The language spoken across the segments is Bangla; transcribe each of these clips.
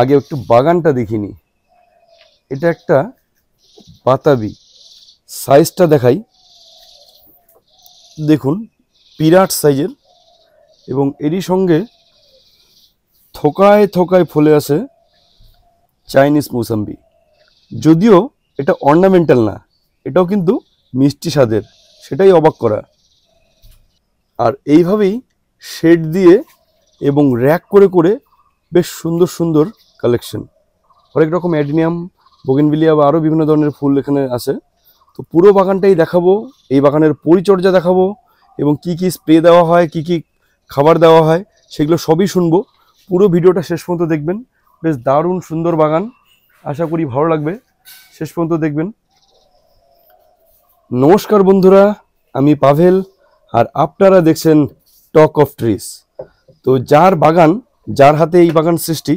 আগে একটু বাগানটা দেখিনি এটা একটা বাতাবি সাইজটা দেখাই দেখুন পিরাট সাইজের এবং এরই সঙ্গে থোকায় থোকায় ফলে আছে চাইনিজ মৌসাম্বি যদিও এটা অর্নামেন্টাল না এটাও কিন্তু মিষ্টি স্বাদের সেটাই অবাক করা আর এইভাবেই শেড দিয়ে এবং র্যাক করে করে বেশ সুন্দর সুন্দর কালেকশন অনেক রকম অ্যাডিনিয়াম বগিনবিলিয়া বা আরও বিভিন্ন ধরনের ফুল এখানে আছে তো পুরো বাগানটাই দেখাবো এই বাগানের পরিচর্যা দেখাবো এবং কি কি স্প্রে দেওয়া হয় কি কি খাবার দেওয়া হয় সেগুলো সবই শুনবো পুরো ভিডিওটা শেষ পর্যন্ত দেখবেন বেশ দারুণ সুন্দর বাগান আশা করি ভালো লাগবে শেষ পর্যন্ত দেখবেন নমস্কার বন্ধুরা আমি পাভেল আর আপনারা দেখছেন টক অফ ট্রিস তো যার বাগান যার হাতে এই বাগান সৃষ্টি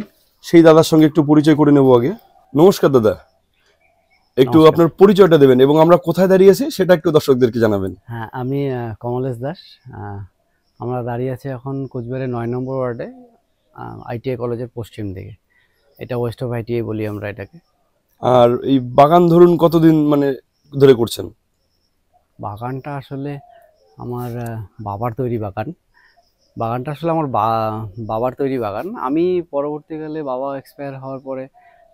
সেই দাদার সঙ্গে একটু পরিচয় করে নেব আগে নমস্কার দাদা একটু আপনার পরিচয়টা দেবেন এবং আমরা কোথায় দাঁড়িয়ে আছি সেটা একটু দর্শকদেরকে জানাবেন হ্যাঁ আমি কমলেশ দাস আমরা দাঁড়িয়ে আছি এখন কোচবিহারের নয় নম্বর ওয়ার্ডে আইটিআই কলেজের পশ্চিম দিকে এটা ওয়েস্ট অফ আইটিআই বলি আমরা এটাকে আর এই বাগান ধরুন কতদিন মানে ধরে করছেন বাগানটা আসলে আমার বাবার তৈরি বাগান বাগানটা আসলে আমার বাবার তৈরি বাগান আমি পরবর্তীকালে বাবা এক্সপায়ার হওয়ার পরে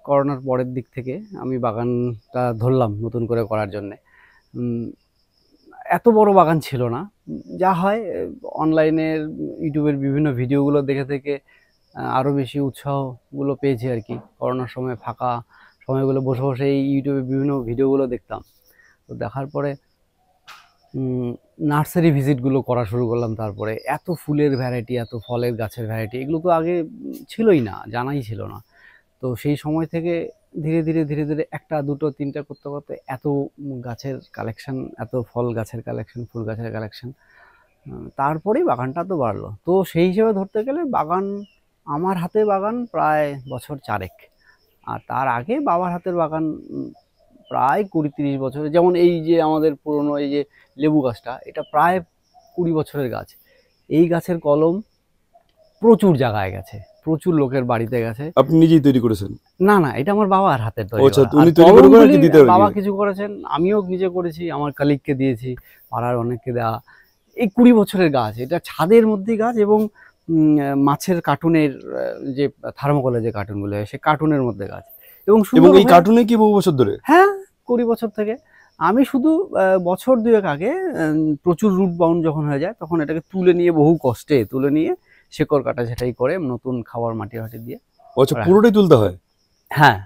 করোনার পরের দিক থেকে আমি বাগানটা ধরলাম নতুন করে করার জন্যে এত বড় বাগান ছিল না যা হয় অনলাইনের ইউটিউবের বিভিন্ন ভিডিওগুলো দেখে থেকে আরও বেশি উৎসাহগুলো পেয়েছি আর কি করোনার সময় ফাঁকা সময়গুলো বসে বসে এই ইউটিউবে বিভিন্ন ভিডিওগুলো দেখতাম তো দেখার পরে নার্সারি ভিজিটগুলো করা শুরু করলাম তারপরে এত ফুলের ভ্যারাইটি এত ফলের গাছের ভ্যারাইটি এগুলো তো আগে ছিলই না জানাই ছিল না তো সেই সময় থেকে ধীরে ধীরে ধীরে ধীরে একটা দুটো তিনটা করতে করতে এত গাছের কালেকশন এত ফল গাছের কালেকশন ফুল গাছের কালেকশন তারপরেই বাগানটা তো বাড়লো তো সেই হিসেবে ধরতে গেলে বাগান আমার হাতে বাগান প্রায় বছর চারেক আর তার আগে বাবার হাতের বাগান প্রায় কুড়ি তিরিশ বছর যেমন এই যে আমাদের পুরনো এই যে লেবু গাছটা এটা প্রায় কুড়ি বছরের গাছ এই গাছের কলম প্রচুর জায়গায় গেছে প্রচুর লোকের বাড়িতে গেছে আপনি নিজেই তৈরি করেছেন না না এটা আমার বাবার হাতের তৈরি আচ্ছা, বাবা কিছু করেছেন আমিও নিজে করেছি আমার কালিককে দিয়েছি পাড়ার অনেককে দেওয়া এই কুড়ি বছরের গাছ এটা ছাদের মধ্যে গাছ এবং মাছের কার্টুনের যে থার্মোকলের যে কার্টুনগুলো হয় সে কার্টুনের মধ্যে গাছ এবং এই কার্টুনে কি বহু বছর ধরে হ্যাঁ কুড়ি বছর থেকে আমি শুধু বছর দুয়েক আগে প্রচুর রুট বাউন্ড যখন হয়ে যায় তখন এটাকে তুলে নিয়ে বহু কষ্টে তুলে নিয়ে শেকড় কাটা ঝাটাই করে নতুন খাওয়ার মাটি হাটি দিয়ে আচ্ছা পুরোটাই তুলতে হয় হ্যাঁ।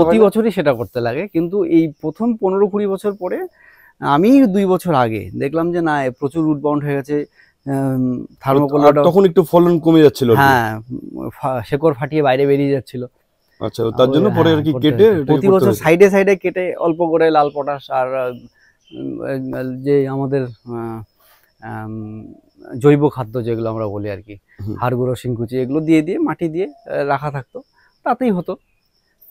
প্রতি বছরই সেটা করতে লাগে কিন্তু এই প্রথম পনেরো কুড়ি বছর পরে আমি দুই বছর আগে দেখলাম যে না প্রচুর রুট বাউন্ড হয়ে গেছে তখন একটু ফলন কমে যাচ্ছিল হ্যাঁ শেকড় ফাটিয়ে বাইরে বেরিয়ে যাচ্ছিল আচ্ছা তার জন্য পরে হ্যাঁ, আর কি কেটে প্রতি বছর সাইডে সাইডে কেটে অল্প করে লাল পটাশ আর যে আমাদের জৈব খাদ্য যেগুলো আমরা বলি আর কি হাড় গুঁড়ো শিংকুচি এগুলো দিয়ে দিয়ে মাটি দিয়ে রাখা থাকতো তাতেই হতো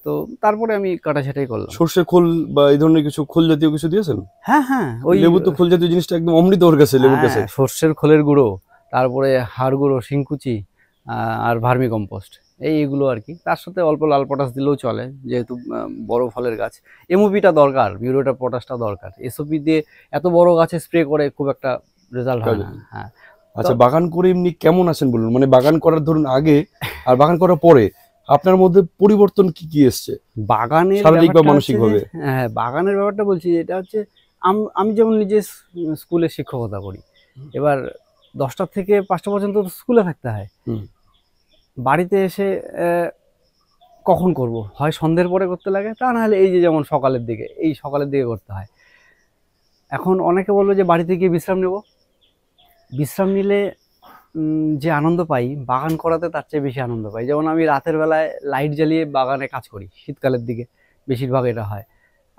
তো তারপরে আমি কাটাছাটাই করলাম সর্ষে খোল বা এই ধরনের কিছু খোল জাতীয় কিছু দিয়েছেন হ্যাঁ হ্যাঁ ওই লেবু তো খোল জাতীয় জিনিসটা একদম অমৃত ওর কাছে লেবুর হ্যাঁ, কাছে সর্ষের খোলের গুঁড়ো তারপরে হাড় গুঁড়ো শিংকুচি আর ভার্মি কম্পোস্ট এই এগুলো আর কি তার সাথে অল্প লাল পটাশ দিলেও চলে যেহেতু বড় ফলের গাছ এমওপিটা দরকার বিউরোটা পটাশটা দরকার এসওপি দিয়ে এত বড় গাছে স্প্রে করে খুব একটা রেজাল্ট হয় না হ্যাঁ আচ্ছা বাগান করে এমনি কেমন আছেন বলুন মানে বাগান করার ধরুন আগে আর বাগান করার পরে আপনার মধ্যে পরিবর্তন কি কি এসছে বাগানের শারীরিক বা মানসিক ভাবে হ্যাঁ বাগানের ব্যাপারটা বলছি এটা হচ্ছে আমি যেমন নিজে স্কুলে শিক্ষকতা করি এবার দশটা থেকে পাঁচটা পর্যন্ত স্কুলে থাকতে হয় বাড়িতে এসে কখন করব হয় সন্ধ্যের পরে করতে লাগে তা নাহলে এই যে যেমন সকালের দিকে এই সকালের দিকে করতে হয় এখন অনেকে বলবো যে বাড়িতে গিয়ে বিশ্রাম নেব বিশ্রাম নিলে যে আনন্দ পাই বাগান করাতে তার চেয়ে বেশি আনন্দ পাই যেমন আমি রাতের বেলায় লাইট জ্বালিয়ে বাগানে কাজ করি শীতকালের দিকে বেশিরভাগ এটা হয়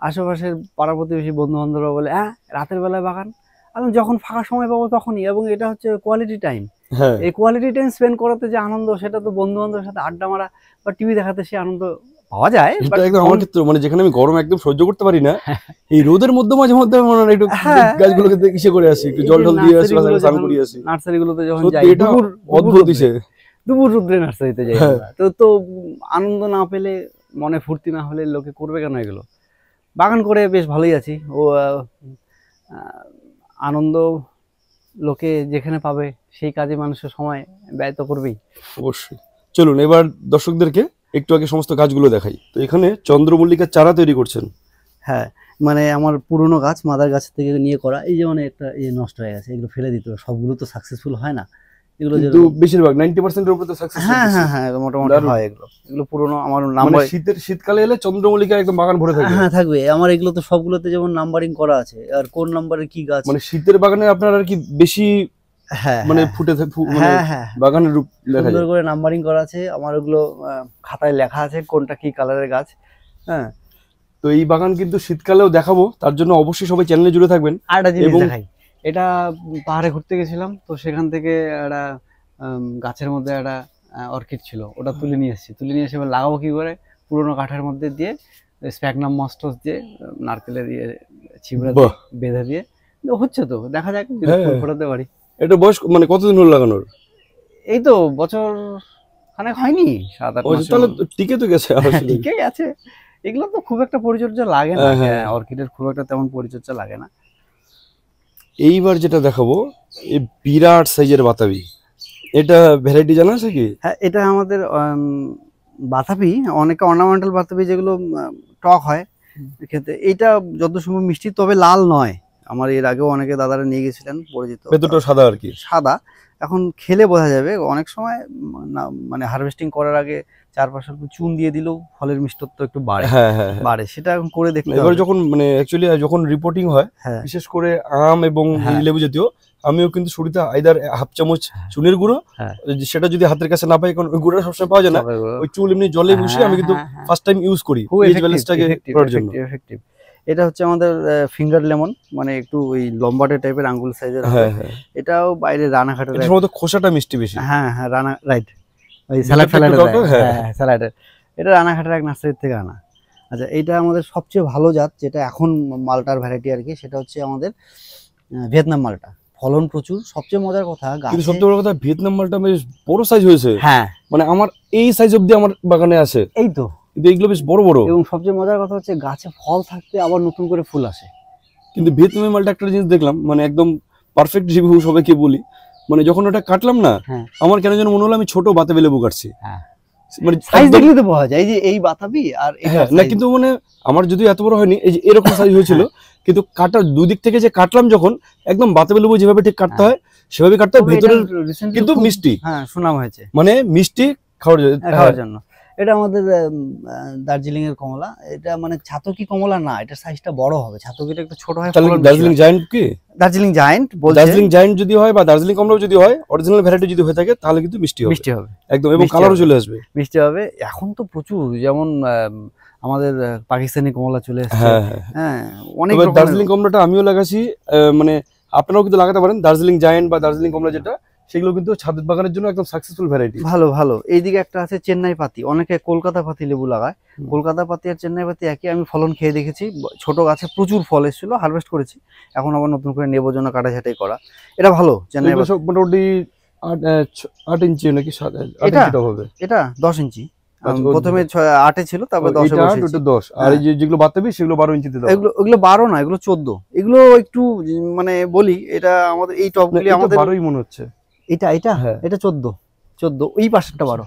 আশেপাশের পাড়া প্রতিবেশী বন্ধুবান্ধবরা বলে হ্যাঁ রাতের বেলায় বাগান আমি যখন ফাঁকা সময় পাবো তখনই এবং এটা হচ্ছে কোয়ালিটি টাইম হ্যাঁ। এই কোয়ালিটি টাইম স্পেন্ড করাতে যে আনন্দ সেটা তো বন্ধু বান্ধবের সাথে আড্ডা মারা বা টিভি দেখাতে সে আনন্দ পাওয়া যায় একদম আমার ক্ষেত্রে মানে যেখানে আমি গরম একদম সহ্য করতে পারি না এই রোদের মধ্যে মাঝে মধ্যে মানে একটু হ্যাঁ। গাছগুলোকে কিসে করে আসি একটু জল ঢল দিয়ে আসি স্নান করি আসি নার্সারিগুলোতে যখন যাই এটা অদ্ভুত দিছে দুপুর রুদ্রে নার্সারিতে যাই হ্যাঁ। তো তো আনন্দ না পেলে মনে ফুর্তি না হলে লোকে করবে কেন এগুলো বাগান করে বেশ ভালোই আছি ও আনন্দ লোকে যেখানে পাবে সেই কাজে মানুষের সময় ব্যয় তো করবেই অবশ্যই চলুন এবার দর্শকদেরকে একটু আগে সমস্ত গাছগুলো দেখাই তো এখানে চন্দ্রমল্লিকার চারা তৈরি করছেন হ্যাঁ মানে আমার পুরনো গাছ মাদার গাছ থেকে নিয়ে করা এই যেমন মানে একটা ইয়ে নষ্ট হয়ে গেছে এগুলো ফেলে দিতে সবগুলো তো সাকসেসফুল হয় না এগুলো বেশিরভাগ তো হ্যাঁ হ্যাঁ হ্যাঁ মোটামুটি হয় এগুলো এগুলো আমার মানে শীতের শীতকালে এলে একদম বাগান ভরে হ্যাঁ থাকবে আমার এগুলো তো সবগুলোতে যেমন নাম্বারিং করা আছে আর কোন নাম্বারে কি গাছ মানে শীতের বাগানে আপনার আর কি বেশি হ্যাঁ, মানে হ্যাঁ। ফুটে মানে হ্যাঁ, বাগানের রূপ সুন্দর করে নাম্বারিং করা আছে আমার ওগুলো খাতায় লেখা আছে কোনটা কি কালারের গাছ হ্যাঁ তো এই বাগান কিন্তু শীতকালেও দেখাবো তার জন্য অবশ্যই সবাই চ্যানেলে জুড়ে থাকবেন আরেকটা জিনিস দেখাই এটা পাহাড়ে ঘুরতে গেছিলাম তো সেখান থেকে একটা গাছের মধ্যে একটা অর্কিড ছিল ওটা তুলে নিয়ে এসেছি তুলে নিয়ে এসে এবার লাগাবো কী করে পুরোনো কাঠের মধ্যে দিয়ে স্প্যাগনাম মস্টস দিয়ে নারকেলের ইয়ে, দিয়ে ছিবড়া বেঁধে দিয়ে হচ্ছে তো দেখা যাক ফোটাতে পারি এটা বয়স মানে কতদিন হল লাগানোর এই তো বছর খানে হয়নি সাত আট মাস তাহলে টিকে তো গেছে টিকেই আছে এগুলো তো খুব একটা পরিচর্যা লাগে না হ্যাঁ, হ্যাঁ।, হ্যাঁ অর্কিডের খুব একটা তেমন পরিচর্যা লাগে না এইবার যেটা দেখাবো এই বিরাট সাইজের বাতাবি এটা ভ্যারাইটি জানা আছে কি হ্যাঁ এটা আমাদের বাতাবি অনেকে অর্নামেন্টাল বাতাবি যেগুলো টক হয় খেতে এটা যত সম্ভব মিষ্টি তবে লাল নয় আমার এর আগেও অনেকে দাদারা নিয়ে গেছিলেন পরিচিত দুটো সাদা আর কি সাদা এখন খেলে বোঝা যাবে অনেক সময় মানে হারভেস্টিং করার আগে চারপাশে চুন দিয়ে দিলেও ফলের মিষ্টত্ব একটু বাড়ে হ্যাঁ, হ্যাঁ, হ্যাঁ। বাড়ে সেটা এখন করে দেখলে এবার যখন মানে অ্যাকচুয়ালি যখন রিপোর্টিং হয় বিশেষ করে আম এবং লেবু জাতীয় আমিও কিন্তু শুরুতে আইদার হাফ চামচ চুনের গুঁড়ো সেটা যদি হাতের কাছে না পাই কারণ ওই গুঁড়োটা সবসময় পাওয়া যায় না ওই চুল এমনি জলে বসে আমি কিন্তু ফার্স্ট টাইম ইউজ করি এই ব্যালেন্সটাকে করার জন্য এফেক্টিভ এটা হচ্ছে আমাদের ফিঙ্গার লেমন মানে একটু ওই লম্বাটে টাইপের আঙ্গুল সাইজের হ্যাঁ, হ্যাঁ। এটাও বাইরে রানাঘাটের মধ্যে খোসাটা মিষ্টি বেশি হ্যাঁ হ্যাঁ রানা রাইট ওই স্যালাড ফ্যালাডের হ্যাঁ স্যালাডের হ্যাঁ, এটা রানাঘাটের এক নার্সারির থেকে আনা আচ্ছা এটা আমাদের সবচেয়ে ভালো জাত যেটা এখন মালটার ভ্যারাইটি আর কি সেটা হচ্ছে আমাদের ভিয়েতনাম মালটা ফলন প্রচুর সবচেয়ে মজার কথা গাছ সবচেয়ে বড় কথা ভিয়েতনাম মালটা বেশ বড় সাইজ হয়েছে হ্যাঁ মানে আমার এই সাইজ অবধি আমার বাগানে আছে এই তো কিন্তু এইগুলো বেশ বড় বড় এবং সবচেয়ে মজার কথা হচ্ছে গাছে ফল থাকতে আবার নতুন করে ফুল আসে কিন্তু ভিয়েতনামি মালটা একটা জিনিস দেখলাম মানে একদম পারফেক্ট রিভিউ সবাইকে বলি মানে যখন ওটা কাটলাম না হ্যাঁ। আমার কেন যেন মনে হলো আমি ছোট বাতাবি লেবু কাটছি হ্যাঁ। মানে হ্যাঁ, কিন্তু মানে আমার যদি এত বড় হয়নি এই যে এরকম হয়েছিল কিন্তু কাটার দুদিক থেকে যে কাটলাম যখন একদম যেভাবে ঠিক কাটতে হয় সেভাবে কাটতে কিন্তু মিষ্টি হ্যাঁ হয়েছে মানে মিষ্টি খাওয়ার জন্য এটা আমাদের দার্জিলিংয়ের কমলা এটা মানে ছাতকি কমলা না এটা সাইজটা বড় হবে ছাতকিটা একটু ছোট হয় দার্জিলিং জায়েন্ট কি দার্জিলিং জায়েন্ট বলছে দার্জিলিং জায়েন্ট যদি হয় বা দার্জিলিং কমলাও যদি হয় অরিজিনাল ভ্যারাইটি যদি হয়ে থাকে তাহলে কিন্তু মিষ্টি হবে মিষ্টি হবে একদম এবং কালারও চলে আসবে মিষ্টি হবে এখন তো প্রচুর যেমন আমাদের পাকিস্তানি কমলা চলে আসছে হ্যাঁ, হ্যাঁ।, হ্যাঁ অনেক দার্জিলিং কমলাটা আমিও লাগাছি মানে আপনারাও কিন্তু লাগাতে পারেন দার্জিলিং জায়েন্ট বা দার্জিলিং কমলা যেটা সেগুলো কিন্তু ছাদ বাগানের জন্য একদম সাকসেসফুল ভ্যারাইটি ভালো ভালো এইদিকে একটা আছে চেন্নাই পাতি অনেকে কলকাতা পাতি লেবু লাগায় কলকাতা পাতি আর চেন্নাই পাতি একই আমি ফলন খেয়ে দেখেছি ছোট গাছে প্রচুর ফল এসেছিল হারভেস্ট করেছি এখন আবার নতুন করে নেবো জন্য ছাটাই করা এটা ভালো চেন্নাই মোটামুটি আট ইঞ্চি নাকি এটা হবে এটা দশ ইঞ্চি আচ্ছা, প্রথমে আটে ছিল তারপরে দশে দশ আর হ্যাঁ। যেগুলো বাতাবি সেগুলো বারো ইঞ্চিতে এগুলো এগুলো বারো না এগুলো চোদ্দ এগুলো একটু মানে বলি এটা আমাদের এই টপগুলি আমাদের বারোই মনে হচ্ছে এটা এটা হ্যাঁ। এটা চোদ্দ চোদ্দ ওই পাশেরটা বারো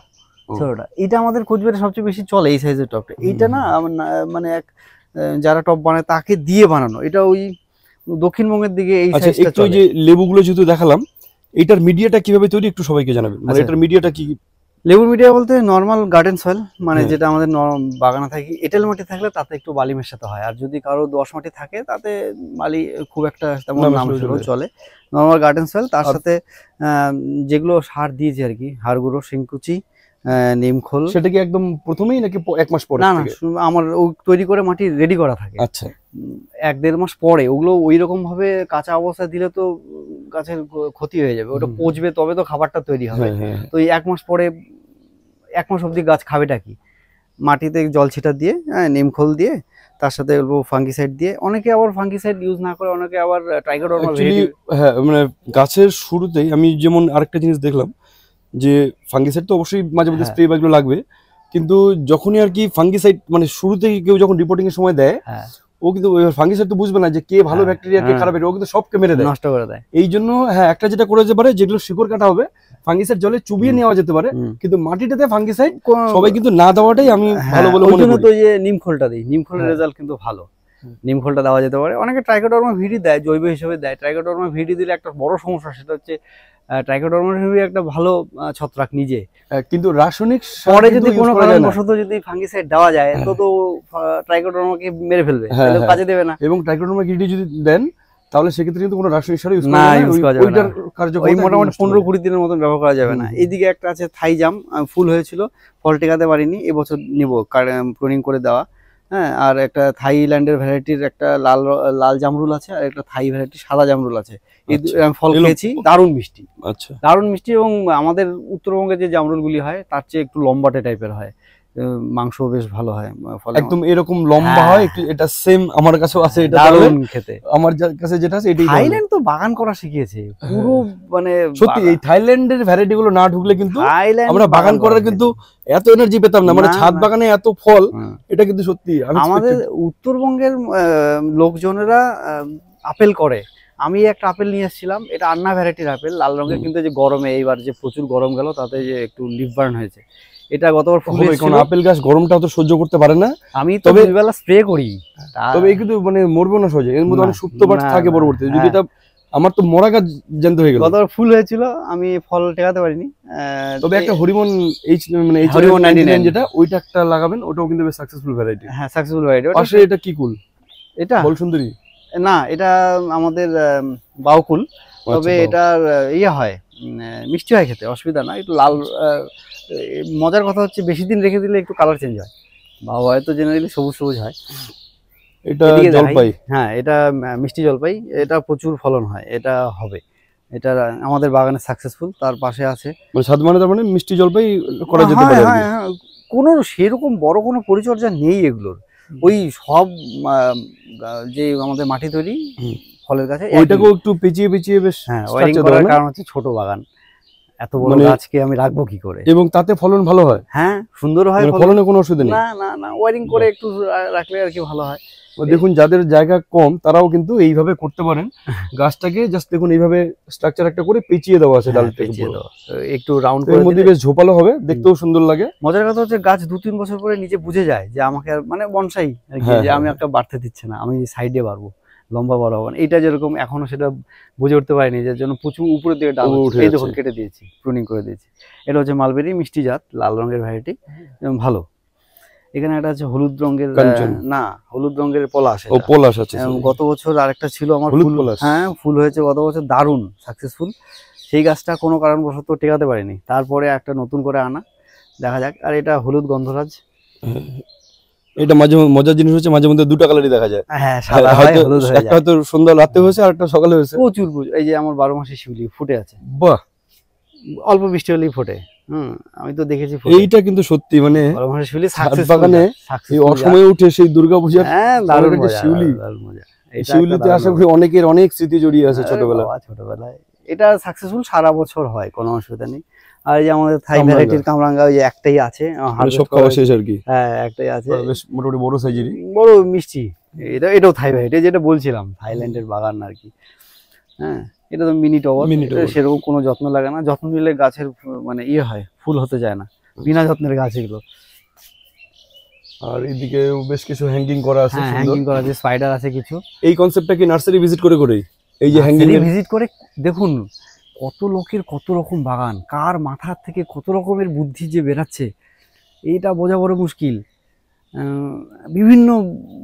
ছোটটা এটা আমাদের কোচবিহারে সবচেয়ে বেশি চলে এই সাইজের টপটা এইটা না মানে এক যারা টপ বানায় তাকে দিয়ে বানানো এটা ওই দক্ষিণবঙ্গের দিকে এই আচ্ছা, একটু যে লেবুগুলো যেহেতু দেখালাম এটার মিডিয়াটা কিভাবে তৈরি একটু সবাইকে জানাবেন মানে আচ্ছা। এটার মিডিয়াটা কি লেবুর মিডিয়া বলতে নর্মাল গার্ডেন সয়েল মানে হ্যাঁ। যেটা আমাদের বাগানে থাকি এঁটেল মাটি থাকলে তাতে একটু বালি মেশাতে হয় আর যদি কারো দোয়াশ মাটি থাকে তাতে বালি খুব একটা তেমন নাম চলে নর্মাল গার্ডেন সয়েল তার সাথে যেগুলো সার দিয়েছি আর কি হাড় গুঁড়ো শিংকুচি নিমখোল সেটা কি একদম প্রথমেই নাকি এক মাস পরে না না আমার তৈরি করে মাটি রেডি করা থাকে আচ্ছা এক দেড় মাস পরে ওগুলো ওই রকম ভাবে কাঁচা অবস্থায় দিলে তো গাছের ক্ষতি হয়ে যাবে ওটা পচবে তবে তো খাবারটা তৈরি হবে হ্যাঁ, হ্যাঁ। তো এই এক মাস পরে এক মাস অবধি গাছ খাবেটা কি মাটিতে জল ছিটা দিয়ে হ্যাঁ নিমখোল দিয়ে তার সাথে বলবো ফাঙ্গিসাইড দিয়ে অনেকে আবার ফাঙ্গিসাইড ইউজ না করে অনেকে আবার টাইগার হ্যাঁ মানে গাছের শুরুতেই আমি যেমন আরেকটা জিনিস দেখলাম যে ফাঙ্গিসাইড তো অবশ্যই মাঝে মাঝে স্প্রে বাগুলো লাগবে কিন্তু যখনই আর কি ফাঙ্গিসাইড মানে শুরুতেই কেউ যখন রিপোর্টিং এর সময় দেয় হ্যাঁ। ও কিন্তু ফাঙ্গিসাইড তো বুঝবে না যে কে ভালো ব্যাকটেরিয়া কে হ্যাঁ। খারাপ ও কিন্তু সবকে মেরে দেয় নষ্ট করে দেয় এই জন্য হ্যাঁ একটা যেটা করে যেতে পারে যেগুলো শিকড় কাটা হবে ফাঙ্গিসাইড জলে চুবিয়ে নেওয়া যেতে পারে কিন্তু মাটিটাতে ফাঙ্গিসাইড সবাই কিন্তু না দেওয়াটাই আমি হ্যাঁ, ভালো বলে মনে করি তো যে ইয়ে নিম খোলটা দিই নিম খোলের রেজাল্ট হ্যাঁ। কিন্তু ভালো নিম খোলটা দেওয়া যেতে পারে অনেকে ট্রাইকোডার্মা ভিডি দেয় জৈব হিসেবে দেয় ট্রাইকোডর্মা ভিডি দিলে একটা বড় সমস্যা সেটা হচ্ছে ট্রাইকোডার্মা একটা ভালো ছত্রাক নিজে কিন্তু রাসায়নিক পরে যদি কোনো কারণবশত যদি ফাঙ্গিসাইড দেওয়া যায় তো তো ট্রাইকোডার্মাকে মেরে ফেলবে হ্যাঁ, তাহলে হ্যাঁ। কাজে দেবে না এবং ট্রাইকোডার্মা গিডি যদি দেন তাহলে সেক্ষেত্রে কিন্তু কোনো রাসায়নিক সার ইউজ না ইউজ করা যাবে মোটামুটি পনেরো কুড়ি দিনের মতন ব্যবহার করা যাবে না এদিকে একটা আছে থাইজাম ফুল হয়েছিল ফল টেকাতে পারিনি এবছর নেবো প্রুনিং করে দেওয়া হ্যাঁ আর একটা থাইল্যান্ডের ভ্যারাইটির একটা লাল লাল জামরুল আছে আর একটা থাই ভ্যারাইটির সাদা জামরুল আছে আচ্ছা। ফল খেয়েছি দারুণ মিষ্টি আচ্ছা দারুণ মিষ্টি এবং আমাদের উত্তরবঙ্গে যে জামরুলগুলি হয় তার চেয়ে একটু লম্বাটে টাইপের হয় মাংস বেশ ভালো হয় একদম এরকম লম্বা হয় একটু হ্যাঁ। এটা সেম আমার কাছেও আছে এটা দারুণ খেতে আমার কাছে যেটা আছে এটাই থাইল্যান্ড তো বাগান করা শিখিয়েছে পুরো হ্যাঁ। মানে সত্যি এই থাইল্যান্ডের ভ্যারাইটি গুলো না ঢুকলে কিন্তু আমরা বাগান করার কিন্তু এত এনার্জি পেতাম না মানে ছাদ বাগানে এত ফল হ্যাঁ। এটা কিন্তু সত্যি আমাদের উত্তরবঙ্গের লোকজনেরা আপেল করে আমি একটা আপেল নিয়ে এসেছিলাম এটা আন্না ভ্যারাইটির আপেল লাল রঙের কিন্তু যে গরমে এইবার যে প্রচুর গরম গেল তাতে যে একটু লিভ বার্ন হয়েছে এটা গতবার ফুল আপেল গাছ গরমটা তো সহ্য করতে পারে না আমি স্প্রে করি তবে এই কিন্তু মানে মরবে না সহজে এর মধ্যে অনেক সুপ্ত পাট থাকে যদি হ্যাঁ। এটা আমার তো মরা গাছ হয়ে গেল গতবার ফুল হয়েছিল আমি ফল টেকাতে পারিনি তবে একটা হরিমন এইচ মানে এইচ হরিমন 99 যেটা ওইটা একটা লাগাবেন ওটাও কিন্তু বেশ সাকসেসফুল ভ্যারাইটি হ্যাঁ সাকসেসফুল ভ্যারাইটি পাশে এটা কি কুল এটা বল সুন্দরী না এটা আমাদের বাউকুল তবে আচ্ছা, এটার ইয়ে হয় মিষ্টি হয় খেতে অসুবিধা না একটু লাল মজার কথা হচ্ছে বেশি দিন রেখে দিলে একটু কালার চেঞ্জ হয় বা হয়তো জেনারেলি সবুজ সবুজ হয় এটা জলপাই হ্যাঁ এটা মিষ্টি জলপাই এটা প্রচুর ফলন হয় এটা হবে এটা আমাদের বাগানে সাকসেসফুল তার পাশে আছে মানে তার মানে মিষ্টি জলপাই করা যেতে হ্যাঁ, পারে হ্যাঁ, হ্যাঁ কোনো সেরকম বড় কোনো পরিচর্যা নেই এগুলোর ওই সব যে আমাদের মাটি তৈরি ফলের কাছে ওইটাকেও একটু পেঁচিয়ে পেঁচিয়ে বেশ হ্যাঁ ওয়ারিং করার কারণ হচ্ছে ছোট বাগান এত বড় মানে গাছকে আমি রাখবো কি করে এবং তাতে ফলন ভালো হয় হ্যাঁ সুন্দর হয় মানে ফলনে কোনো অসুবিধা নেই না না না ওয়ারিং করে একটু রাখলে আর কি ভালো হয় দেখুন যাদের জায়গা কম তারাও কিন্তু এইভাবে করতে পারেন গাছটাকে জাস্ট দেখুন এইভাবে স্ট্রাকচার একটা করে পেঁচিয়ে দেওয়া আছে হ্যাঁ, দেওয়া একটু রাউন্ড করে মধ্যে বেশ ঝোপালো হবে দেখতেও সুন্দর লাগে মজার কথা হচ্ছে গাছ দু তিন বছর পরে নিজে বুঝে যায় যে আমাকে মানে বনসাই হ্যাঁ, যে হ্যাঁ, আমি একটা বাড়তে দিচ্ছে না আমি সাইডে বাড়বো লম্বা বড় হবে এটা যেরকম এখনো সেটা বুঝে উঠতে পারিনি যার জন্য প্রচুর উপরের দিকে ডাল এই দেখুন কেটে দিয়েছি প্রুনিং করে দিয়েছি এটা হচ্ছে মালবেরি মিষ্টি জাত লাল রঙের ভ্যারাইটি ভালো এখানে একটা আছে হলুদ রঙের না হলুদ রঙের পলাশ ও পলাশ আছে গত বছর আরেকটা ছিল আমার ফুল হ্যাঁ ফুল হয়েছে গত বছর দারুণ সাকসেসফুল সেই গাছটা কোনো কারণবশত টেকাতে পারিনি তারপরে একটা নতুন করে আনা দেখা যাক আর এটা হলুদ গন্ধরাজ হ্যাঁ, এটা মাঝে মজার জিনিস হচ্ছে মাঝে মধ্যে দুটো কালারই দেখা যায় হ্যাঁ একটা হয়তো সন্ধ্যা রাতে হয়েছে আর একটা সকালে হয়েছে প্রচুর প্রচুর এই যে আমার বারো মাসে ফুটে আছে বাহ অল্প বৃষ্টি হলেই আমি তো দেখেছি এইটা কিন্তু সত্যি মানে উঠে সেই হ্যাঁ, শিউলি শিউলিতে করি অনেকের অনেক স্মৃতি জড়িয়ে আছে ছোটবেলা ছোটবেলায় এটা সাকসেসফুল সারা বছর হয় কোনো অসুবিধা নেই আর এই যে আমাদের থাই ভ্যারাইটির কামরাঙ্গা ওই একটাই আছে মানে সব খাওয়া শেষ আর কি হ্যাঁ একটাই আছে বেশ মোটামুটি বড় সাইজের বড় মিষ্টি এটা এটাও থাই ভ্যারাইটি যেটা বলছিলাম থাইল্যান্ডের বাগান আর কি হ্যাঁ এটা তো মিনি টবর সেরকম কোনো যত্ন লাগে না যত্ন নিলে গাছের মানে ইয়ে হয় ফুল হতে যায় না আচ্ছা। বিনা যত্নের গাছ এগুলো আর এদিকে বেশ কিছু হ্যাঙ্গিং করা আছে হ্যাঙ্গিং করা আছে স্পাইডার আছে কিছু এই কনসেপ্টটা কি নার্সারি ভিজিট করে করেই এই যে হ্যাঙ্গিং ভিজিট করে দেখুন কত লোকের কত রকম বাগান কার মাথার থেকে কত রকমের বুদ্ধি যে বেরাচ্ছে এইটা বোঝা বড় মুশকিল বিভিন্ন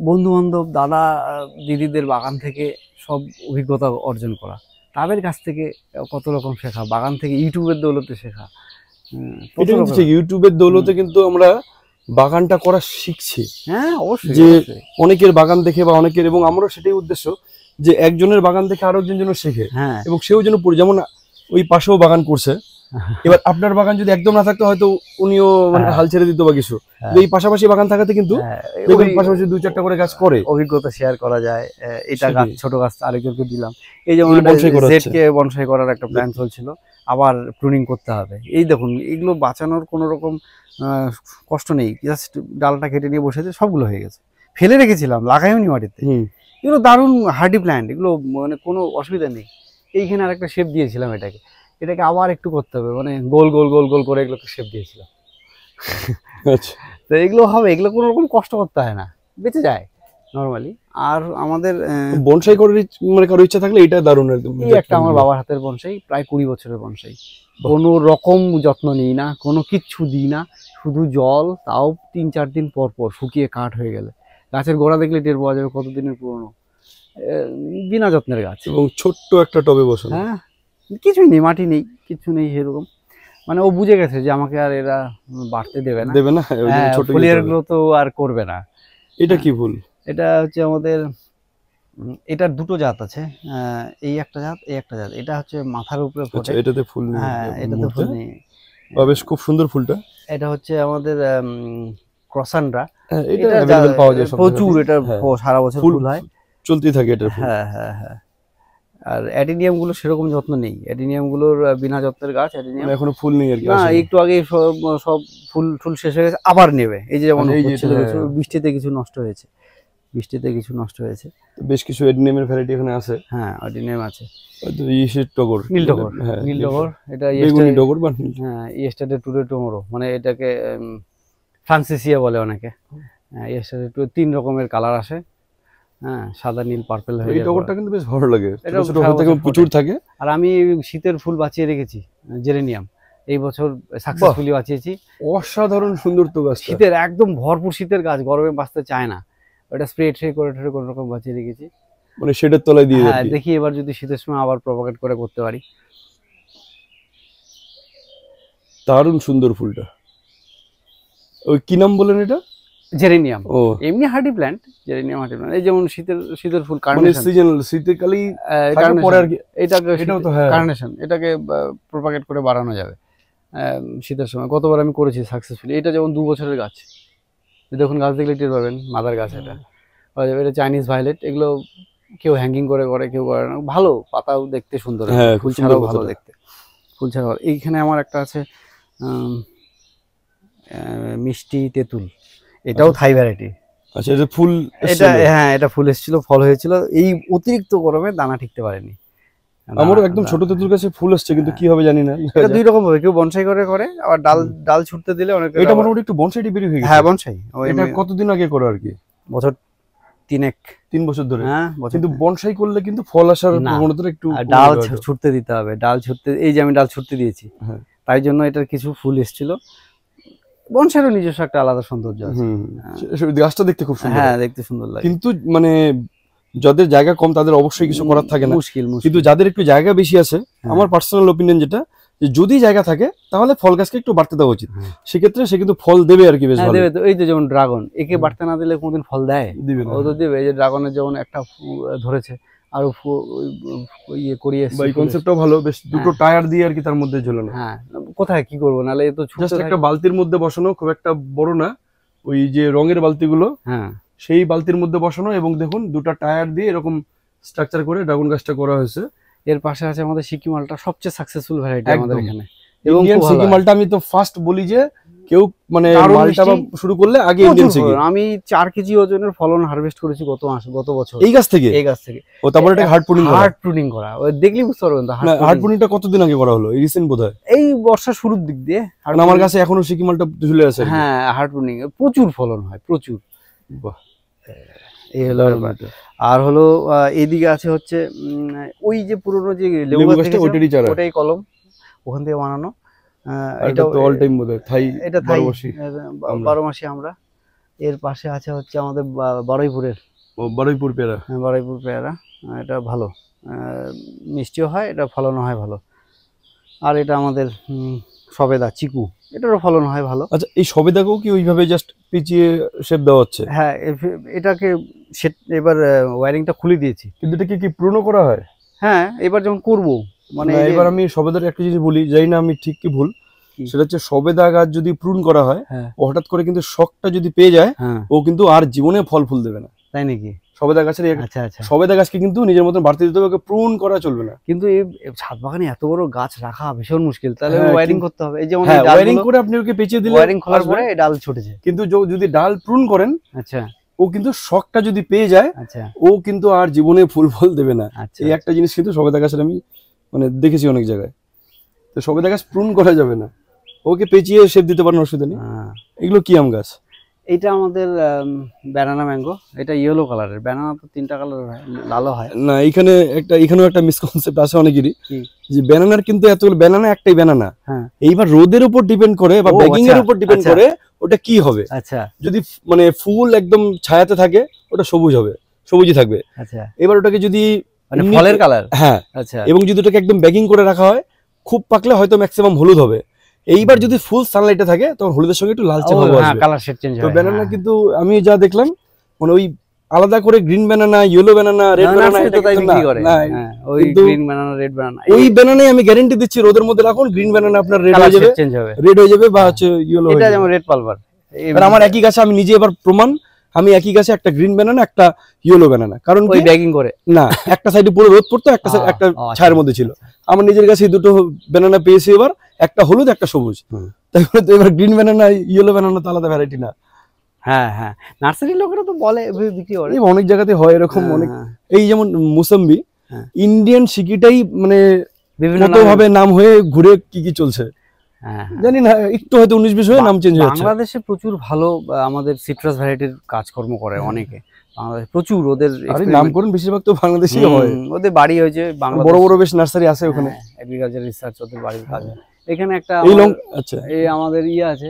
বন্ধুবান্ধব দাদা দিদিদের বাগান থেকে সব অভিজ্ঞতা অর্জন করা তাদের কাছ থেকে কত রকম শেখা বাগান থেকে ইউটিউবের দৌলতে শেখা ইউটিউবের দৌলতে কিন্তু আমরা বাগানটা করা শিখছি হ্যাঁ অবশ্যই যে অনেকের বাগান দেখে বা অনেকের এবং আমারও সেটাই উদ্দেশ্য যে একজনের বাগান থেকে আরেকজন যেন শেখে হ্যাঁ এবং সেও যেন যেমন ওই পাশেও বাগান করছে এবার আপনার বাগান যদি একদম না থাকতো হয়তো উনিও মানে হ্যাঁ। হাল ছেড়ে দিত বা কিছু হ্যাঁ। এই পাশাপাশি বাগান থাকাতে কিন্তু হ্যাঁ, পাশাপাশি দুই চারটা করে গাছ করে অভিজ্ঞতা শেয়ার করা যায় এটা গাছ ছোট গাছ আরেকজনকে দিলাম এই যেমন বনসাই করার একটা প্ল্যান চলছিল আবার প্রুনিং করতে হবে এই দেখুন এগুলো বাঁচানোর কোনো রকম কষ্ট নেই জাস্ট ডালটা কেটে নিয়ে বসেছে সবগুলো হয়ে গেছে ফেলে রেখেছিলাম লাগাইওনি মাটিতে এগুলো দারুণ হার্ডি প্ল্যান্ট এগুলো মানে কোনো অসুবিধা নেই এইখানে আরেকটা শেপ দিয়েছিলাম এটাকে এটাকে আবার একটু করতে হবে মানে গোল গোল গোল গোল করে এগুলোকে শেপ দিয়েছিলাম আচ্ছা। তো এগুলো হবে এগুলো কোনো রকম কষ্ট করতে হয় না বেঁচে যায় নর্মালি আর আমাদের বনসাই করার মানে করার ইচ্ছা থাকলে এটা দারুণ একদম একটা আমার বাবার হাতের বনসাই প্রায় কুড়ি বছরের বনসাই কোনো রকম যত্ন নিই না কোনো কিচ্ছু দিই না শুধু জল তাও তিন চার দিন পর পর শুকিয়ে কাঠ হয়ে গেলে গাছের গোড়া দেখলে টের পাওয়া যাবে কতদিনের পুরনো বিনা যত্নের গাছ এবং ছোট্ট একটা টবে বসে হ্যাঁ কিছুই নেই মাটি নেই কিছু নেই সেরকম মানে ও বুঝে গেছে যে আমাকে আর এরা বাড়তে দেবে না দেবে না হ্যাঁ, ছোট ফুলের তো আর করবে না এটা হ্যাঁ, কি ভুল এটা হচ্ছে আমাদের এটার দুটো জাত আছে এই একটা জাত এই একটা জাত এটা হচ্ছে মাথার উপরে আচ্ছা, ফোটে এটাতে ফুল নেই হ্যাঁ এটাতে ফুল নেই বেশ খুব সুন্দর ফুলটা এটা হচ্ছে আমাদের ক্রসানরা হ্যাঁ, এটা পাওয়া যায় প্রচুর এটা সারা বছর ফুল হয় চলতেই থাকে এটা হ্যাঁ হ্যাঁ হ্যাঁ আর অ্যাডিনিয়াম গুলো সেরকম যত্ন নেই অ্যাডিনিয়াম গুলোর বিনা যত্নের গাছ অ্যাডিনিয়াম এখনো ফুল নেই আর কি না একটু আগে সব সব ফুল ফুল শেষ হয়ে গেছে আবার নেবে এই যে যেমন হ্যাঁ। বৃষ্টিতে কিছু নষ্ট হয়েছে বৃষ্টিতে কিছু নষ্ট হয়েছে বেশ কিছু অ্যাডিনিয়ামের ভ্যারাইটি এখানে আছে হ্যাঁ অ্যাডিনিয়াম আছে ইসের টগর নীল টগর হ্যাঁ, নীল টগর এটা টগর বা হ্যাঁ ইয়েস্টারডে টুডে টুমরো মানে এটাকে ফ্রান্সিসিয়া বলে অনেকে ইয়েস্টারডে হ্যাঁ, টু তিন রকমের কালার আসে হ্যাঁ সাদা নীল পার্পল হয়ে টগরটা কিন্তু বেশ ভালো লাগে প্রচুর থাকে আর আমি শীতের ফুল বাঁচিয়ে রেখেছি জেরেনিয়াম এই বছর সাকসেসফুলি বাঁচিয়েছি অসাধারণ সুন্দর তো গাছ শীতের একদম ভরপুর শীতের গাছ গরমে বাঁচতে চায় না ওটা স্প্রে ট্রে করে ঠরে কোনো রকম বাঁচিয়ে রেখেছি মানে শেডের তলায় দিয়ে হ্যাঁ দেখি এবার যদি শীতের সময় আবার প্রপাগেট করে করতে পারি দারুণ সুন্দর ফুলটা ওই কি নাম বলেন এটা জেরেনিয়াম ও এমনি hardy plant geranium hardy plant এই যেমন শীতের শীতের ফুল মানে কার্নেশন সিজনাল শীতকালই পরে আর এটাকে এটাও তো হ্যাঁ কার্নেশন এটাকে প্রপাগেট করে বাড়ানো যাবে শীতের সময় কতবার আমি করেছি সাকসেসফুলি এটা যেমন দু বছরের গাছ দেখুন গাছ দেখলে টের পাবেন মাদার গাছ এটা এটা চাইনিজ ভায়োলেট এগুলো কেউ হ্যাঙ্গিং করে করে কেউ করে না ভালো পাতাও দেখতে সুন্দর হ্যাঁ, ফুল ছাড়াও ভালো দেখতে ফুল ছাড়াও এইখানে আমার একটা আছে মিষ্টি তেঁতুল এটাও আচ্ছা। থাই ভ্যারাইটি আচ্ছা এটা ফুল এটা হ্যাঁ এটা ফুল এসেছিল ফল হয়েছিল এই অতিরিক্ত গরমে দানা ঠিকতে পারেনি আমারও একদম ছোট তেঁতুল গাছে ফুল আসছে কিন্তু হ্যাঁ। কি হবে জানি না এটা দুই রকম হবে কেউ বনসাই করে করে আবার ডাল ডাল ছুটতে দিলে অনেক এটা মোটামুটি একটু বনসাই বেরি হয়ে গেছে হ্যাঁ বনসাই এটা কতদিন আগে করে আর কি বছর তিনেক তিন বছর ধরে হ্যাঁ কিন্তু বনসাই করলে কিন্তু ফল আসার প্রবণতা একটু ডাল ছুটতে দিতে হবে ডাল ছুটতে এই যে আমি ডাল ছুটতে দিয়েছি হ্যাঁ। তাই জন্য এটার কিছু ফুল এসেছিল বনসাইয়েরও নিজস্ব একটা আলাদা সৌন্দর্য আছে হ্যাঁ। গাছটা দেখতে খুব সুন্দর হ্যাঁ দেখতে সুন্দর লাগে কিন্তু মানে যাদের জায়গা কম তাদের অবশ্যই কিছু করার থাকে না মুশকিল কিন্তু যাদের একটু জায়গা বেশি আছে হ্যাঁ। আমার পার্সোনাল ওপিনিয়ন যেটা যদি জায়গা থাকে তাহলে ফল গাছকে একটু বাড়তে দেওয়া উচিত হ্যাঁ। সেক্ষেত্রে সে কিন্তু ফল দেবে আর কি বেশ দেবে তো এই যে যেমন ড্রাগন একে বাড়তে না দিলে কোনোদিন ফল দেয় দিবে ও তো দেবে এই যে ড্রাগনের যেমন একটা ধরেছে আরো ইয়ে করিয়ে এসেছি এই ভালো বেশ হ্যাঁ। দুটো টায়ার দিয়ে আর কি তার মধ্যে ঝোলানো হ্যাঁ কোথায় কি করবো নাহলে এ তো একটা বালতির মধ্যে বসানো খুব একটা বড় না ওই যে রঙের বালতিগুলো হ্যাঁ সেই বালতির মধ্যে বসানো এবং দেখুন দুটো টায়ার দিয়ে এরকম স্ট্রাকচার করে ড্রাগন গাছটা করা হয়েছে এর পাশে আছে আমাদের সিকিমালটা সবচেয়ে সাকসেসফুল ভ্যারাইটি আমাদের এখানে এবং সিকিমালটা আমি তো ফার্স্ট বলি যে কেউ মানে শুরু করলে আগে আমি চার কেজি ওজনের ফলন হারভেস্ট করেছি গত গত বছর এই গাছ থেকে এই গাছ থেকে ও তারপরে এটা হার্ড হার্ড করা দেখলি বুঝতে পারবেন হার্ড পুডিংটা কতদিন আগে করা হলো রিসেন্ট এই বর্ষা শুরুর দিক দিয়ে আমার কাছে এখনো সিকিমালটা ঝুলে আছে হ্যাঁ হার্ড পুডিং প্রচুর ফলন হয় প্রচুর এই হলো আর হলো এদিকে আছে হচ্ছে ওই যে পুরোনো যে লেবু ওটাই কলম ওখান থেকে বানানো এটা তো অল টাইম থাই এটা থাই বারো আমরা এর পাশে আছে হচ্ছে আমাদের বারুইপুরের বারুইপুর পেয়ারা হ্যাঁ, বারুইপুর পেয়ারা এটা ভালো মিষ্টিও হয় এটা ফলনও হয় ভালো আর এটা আমাদের সবেদা চিকু এটারও ফলন হয় ভালো আচ্ছা এই সবেদাকেও কি ওইভাবে জাস্ট পিছিয়ে শেপ দেওয়া হচ্ছে হ্যাঁ এটাকে এবার ওয়ারিংটা খুলে দিয়েছি কিন্তু এটাকে কি পূর্ণ করা হয় হ্যাঁ এবার যখন করবো মানে এবার আমি সবেদার একটা জিনিস বলি জানি না আমি ঠিক কি ভুল সেটা হচ্ছে সবেদা গাছ যদি প্রুন করা হয় হ্যাঁ। ও হঠাৎ করে কিন্তু শখটা যদি পেয়ে যায় হ্যাঁ। ও কিন্তু আর জীবনে ফল ফুল দেবে না তাই নাকি সবেদা গাছের আচ্ছা আচ্ছা কিন্তু নিজের মতন বাড়তে দিতে হবে প্রুন করা চলবে না কিন্তু এই ছাদ বাগানে এত বড় গাছ রাখা ভীষণ মুশকিল তাহলে ওয়ারিং হ্যাঁ, করতে হবে এই যেমন ওয়্যারিং করে আপনি ওকে পেঁচিয়ে দিলে ওয়্যারিং খোলার পরে ডাল ছুটেছে কিন্তু যদি ডাল প্রুন করেন আচ্ছা ও কিন্তু শখটা যদি পেয়ে যায় আচ্ছা ও কিন্তু আর জীবনে ফুল ফল দেবে না আচ্ছা, এই একটা আচ্ছা। জিনিস কিন্তু সবেদা গাছের আমি মানে দেখেছি অনেক জায়গায় তো সবে দেখা স্প্রুন করা যাবে না ওকে পেঁচিয়ে শেপ দিতে পারেন ওষুধে নেই হ্যাঁ। এগুলো কি আম গাছ এটা আমাদের ব্যানানা ম্যাঙ্গো এটা ইয়েলো কালারের ব্যানানা তো তিনটা কালার লালও হয় না এখানে একটা এখানেও একটা মিসকনসেপ্ট আছে অনেকেরই যে ব্যানানার কিন্তু এতগুলো ব্যানানা একটাই ব্যানানা হ্যাঁ এইবার রোদের উপর ডিপেন্ড করে বা ব্যাগিং এর আচ্ছা, উপর ডিপেন্ড আচ্ছা। করে ওটা কি হবে আচ্ছা যদি মানে ফুল একদম ছায়াতে থাকে ওটা সবুজ হবে সবুজই থাকবে আচ্ছা এবার ওটাকে যদি মানে হ্যাঁ। আচ্ছা। এবং যদি ওটাকে একদম ব্যাগিং করে রাখা হয় খুব পাকলে হয়তো ম্যাক্সিমাম হলুদ হবে এইবার যদি ফুল সানলাইটে থাকে তখন হলুদের সঙ্গে একটু লালচে ব্যানানা হ্যাঁ। কিন্তু আমি যা দেখলাম মানে ওই আলাদা করে green banana yellow banana red banana আমি গ্যারেন্টি দিচ্ছি রোদের মধ্যে রাখুন গ্রিন ব্যানানা আপনার রেড হয়ে যাবে চেঞ্জ হবে রেড হয়ে যাবে বা হচ্ছে ইয়েলো হয়ে যাবে আমার একই গাছে আমি নিজে এবার প্রমাণ আমি একই গাছে একটা গ্রিন ব্যানানা একটা ইয়েলো ব্যানানা কারণ ওই ব্যাগিং করে না একটা সাইডে পুরো রোদ পড়তো একটা একটা আচ্ছা। ছায়ের মধ্যে ছিল আমার নিজের কাছে দুটো ব্যানানা পেয়েছি এবার একটা হলুদ একটা সবুজ তারপরে তো এবার গ্রিন ব্যানানা ইয়েলো ব্যানানা তো আলাদা ভ্যারাইটি না হ্যাঁ হ্যাঁ নার্সারির লোকেরা তো বলে বিক্রি করে অনেক জায়গাতে হয় এরকম হ্যাঁ, অনেক হ্যাঁ। এই যেমন মুসম্বি ইন্ডিয়ান সিকিটাই মানে বিভিন্ন ভাবে নাম হয়ে ঘুরে কি কি চলছে হ্যাঁ, হ্যাঁ। জানি না একটু হয়তো উনিশ বিশ হয়ে নাম চেঞ্জ বাংলাদেশে প্রচুর ভালো আমাদের সিট্রাস ভ্যারাইটির কাজকর্ম করে হ্যাঁ। অনেকে বাংলাদেশ প্রচুর ওদের নামকরণ বেশিরভাগ তো হয় ওদের বাড়ি হয়েছে বড় বড় বেশ নার্সারি আছে ওখানে এগ্রিকালচার রিসার্চ ওদের বাড়ির কাজ এখানে একটা এই লং আচ্ছা এই আমাদের ইয়ে আছে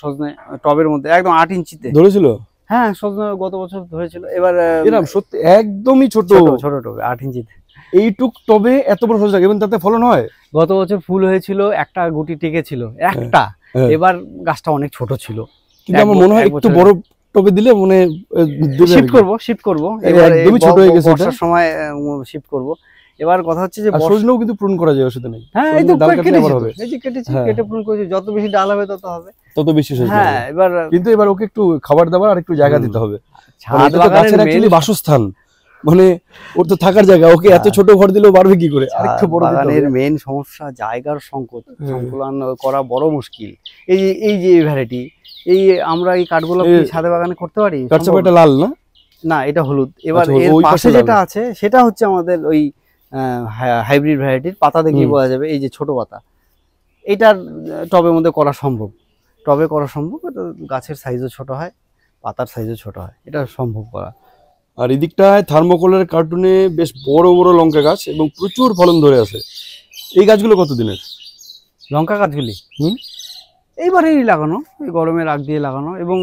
সজনে টবের মধ্যে একদম আট ইঞ্চিতে ধরেছিল হ্যাঁ সজনে গত বছর ধরেছিল এবার এরকম সত্যি একদমই ছোট ছোট টবে আট ইঞ্চিতে এইটুক তবে এত বড় সবজি এবং তাতে ফলন হয় গত বছর ফুল হয়েছিল একটা গুটি টিকে ছিল একটা হ্যাঁ, হ্যাঁ। এবার গাছটা অনেক ছোট ছিল কিন্তু আমার মনে হয় একটু বড় টবে দিলে শিফট করব শিফট করব একদমই ছোট হয়ে গেছে বর্ষার সময় শিফট করব এবার কথা হচ্ছে যে সজনেও কিন্তু পূরণ করা যায় ওষুধে নেই হ্যাঁ এই তো এই যে কেটেছি হ্যাঁ। কেটে করেছি যত বেশি ডাল হবে তত হবে তত বেশি হ্যাঁ এবার কিন্তু এবার ওকে একটু খাবার দাবার আর একটু জায়গা দিতে হবে ছাদ বাগানের বাসস্থান মানে ওর তো থাকার জায়গা ওকে এত হ্যাঁ। ছোট ঘর দিলেও বাড়বে কি করে বাগানের মেন সমস্যা জায়গার সংকট হ্যাঁ। সংকুলন করা বড় মুশকিল এই এই যে ভ্যারাইটি এই আমরা এই কাঠগুলো ছাদে বাগানে করতে পারি কাঠটা লাল না না এটা হলুদ এবার আচ্ছা, এর পাশে যেটা আছে সেটা হচ্ছে আমাদের ওই হাইব্রিড ভ্যারাইটির পাতা দেখে বোঝা যাবে এই যে ছোট পাতা এটার টবের মধ্যে করা সম্ভব টবে করা সম্ভব গাছের সাইজও ছোট হয় পাতার সাইজও ছোট হয় এটা সম্ভব করা আর এদিকটায় থার্মোকলের কার্টুনে বেশ বড় বড় লঙ্কা গাছ এবং প্রচুর ফলন ধরে আছে এই গাছগুলো কত দিনের লঙ্কা গাছগুলি হুম এইবারেই লাগানো এই গরমের আগ দিয়ে লাগানো এবং